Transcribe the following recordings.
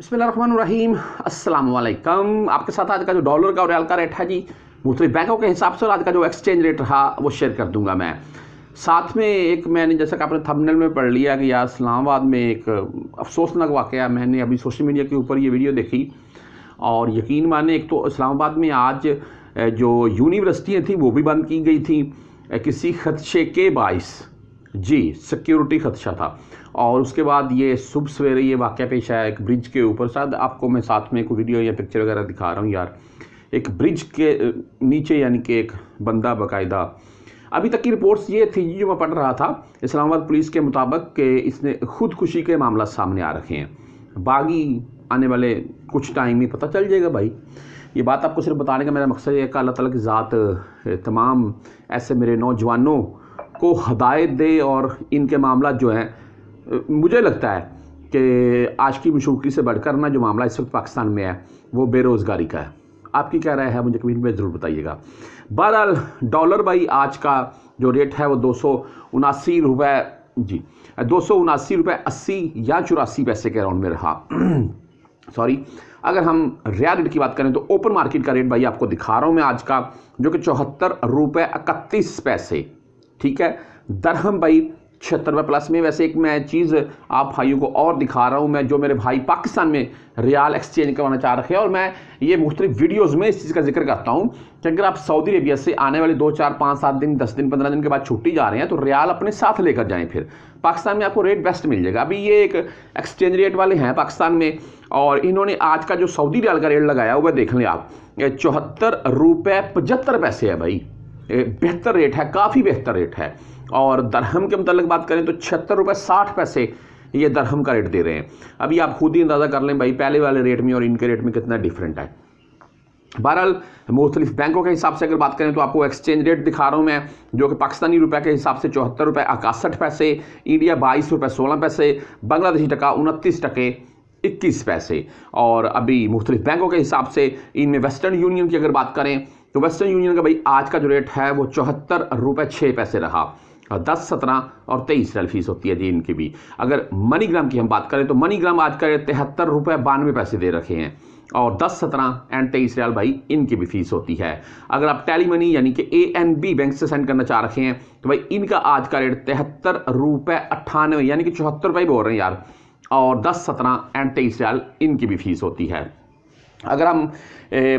अस्सलाम वालेकुम आपके साथ आज का जो डॉलर का और रियाल का रेट है जी मुख्तलिफ बैंकों के हिसाब से आज का जो एक्सचेंज रेट रहा वो शेयर कर दूंगा मैं साथ में एक मैंने जैसा कि आपने थंबनेल में पढ़ लिया कि यार इस्लामाबाद में एक अफसोसनाक वाक़ मैंने अभी सोशल मीडिया के ऊपर ये वीडियो देखी और यकीन माने एक तो इस्लामाबाद में आज जो यूनिवर्सिटियाँ थी वो भी बंद की गई थी किसी खदशे के बाइस जी सिक्योरिटी खदशा था और उसके बाद ये सुबह सवेरे ये वाक़ पेश आया एक ब्रिज के ऊपर शायद आपको मैं साथ में एक वीडियो या पिक्चर वगैरह दिखा रहा हूँ यार एक ब्रिज के नीचे यानी कि एक बंदा बाकायदा अभी तक की रिपोर्ट्स ये थी जो मैं पढ़ रहा था इस्लामाबाद पुलिस के मुताबिक कि इसने खुदकुशी के मामला सामने आ रखे हैं बागी आने वाले कुछ टाइम ही पता चल जाएगा भाई ये बात आपको सिर्फ बताने का मेरा मकसद है कि अल्लाह ताला की ज़ात तमाम ऐसे मेरे नौजवानों को हदायत दे और इनके मामला जो हैं मुझे लगता है कि आज की मशूकी से बढ़कर ना जो मामला इस वक्त पाकिस्तान में है वो बेरोज़गारी का है आपकी क्या राय है मुझे कमेंट में ज़रूर बताइएगा बहरहाल डॉलर भाई आज का जो रेट है वो दो सौ उनासी रुपये जी दो सौ उनासी रुपये अस्सी या चौरासी पैसे के अराउंड में रहा सॉरी अगर हम रिया रेट की बात करें तो ओपन मार्केट का रेट भाई आपको दिखा रहा हूँ मैं आज का जो कि चौहत्तर रुपये इकतीस पैसे ठीक है दरहम भाई छिहत्तर रुपये प्लस में वैसे एक मैं चीज़ आप भाइयों को और दिखा रहा हूँ मैं जो मेरे भाई पाकिस्तान में रियाल एक्सचेंज करवाना चाह रखे हैं और मैं ये मुख्तलिफ वीडियोस में इस चीज़ का जिक्र करता हूँ कि अगर आप सऊदी अरेबिया से आने वाले दो चार पाँच सात दिन दस दिन पंद्रह दिन के बाद छुट्टी जा रहे हैं तो रियाल अपने साथ लेकर जाएँ फिर पाकिस्तान में आपको रेट बेस्ट मिल जाएगा अभी ये एक एक्सचेंज रेट वाले हैं पाकिस्तान में और इन्होंने आज का जो सऊदी रियाल का रेट लगाया हुआ देख लें आप चौहत्तर रुपये पचहत्तर पैसे है भाई बेहतर रेट है काफ़ी बेहतर रेट है और दरहम के मतलब बात करें तो छिहत्तर रुपये साठ पैसे ये दरहम का रेट दे रहे हैं अभी आप खुद ही अंदाज़ा कर लें भाई पहले वाले रेट में और इनके रेट में कितना डिफरेंट है बहरहाल मुख्तलिफ बैंकों के हिसाब से अगर बात करें तो आपको एक्सचेंज रेट दिखा रहा हूँ मैं जो कि पाकिस्तानी रुपये के हिसाब से चौहत्तर रुपये इकसठ पैसे इंडिया बाईस रुपये सोलह पैसे बांग्लादेशी टका उनतीस टके इक्कीस पैसे और अभी मुख्तलिफ बैंकों के हिसाब से इनमें वेस्टर्न यूनियन की अगर बात करें तो वेस्टर्न यूनियन का भाई आज का जो रेट है वो चौहत्तर रुपये छः पैसे रहा और दस सत्रह और तेईस रियल फीस होती है जी इनकी भी अगर मनीग्राम की हम बात करें तो मनीग्राम आज का तिहत्तर रुपये बानवे पैसे दे रखे हैं और दस सत्रह एंड तेईस रियाल भाई इनकी भी फीस होती है अगर आप टेली मनी यानी कि ए एन बी बैंक से सेंड करना चाह रखे हैं तो भाई इनका आज का रेट तिहत्तर रुपये अट्ठानवे यानी कि चौहत्तर रुपये बोल रहे हैं यार और दस सत्रह एंड तेईस रियाल इनकी भी फीस होती है अगर हम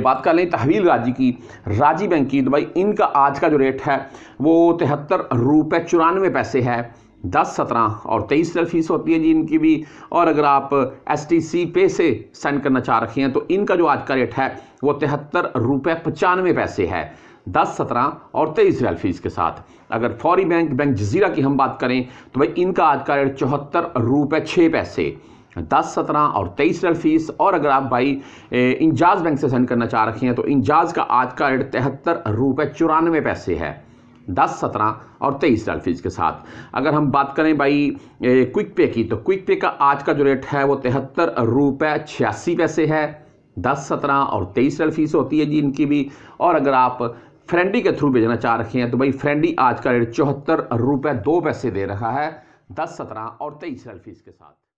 बात कर लें तहवील राजी की राजी बैंक की तो भाई इनका आज का जो रेट है वो तिहत्तर रुपये चौरानवे पैसे है दस सत्रह और तेईस फीस होती है जी इनकी भी और अगर आप एस टी सी पे से सेंड करना चाह रखे हैं तो इनका जो आज का रेट है वो तिहत्तर रुपये पचानवे पैसे है दस सत्रह और तेईस रैल फीस के साथ अगर फौरी बैंक बैंक जजीरा की हम बात करें तो भाई इनका आज का रेट चौहत्तर रुपये छः पैसे दस सत्रह और तेईस रेट फीस और अगर आप भाई इंजाज बैंक से सेंड करना चाह रखे हैं तो इंजाज का आज का रेट तिहत्तर रुपये चौरानवे पैसे है दस सत्रह और तेईस डाल फीस के साथ अगर हम बात करें भाई क्विक पे की तो क्विक पे का आज का जो रेट है वो तिहत्तर रुपये छियासी पैसे है दस सत्रह और तेईस डाल फीस होती है जी इनकी भी और अगर आप फ्रेंडी के थ्रू भेजना चाह रखे हैं तो भाई फ्रेंडी आज का रेट चौहत्तर रुपये दो पैसे दे रहा है दस सत्रह और तेईस डाल फीस के साथ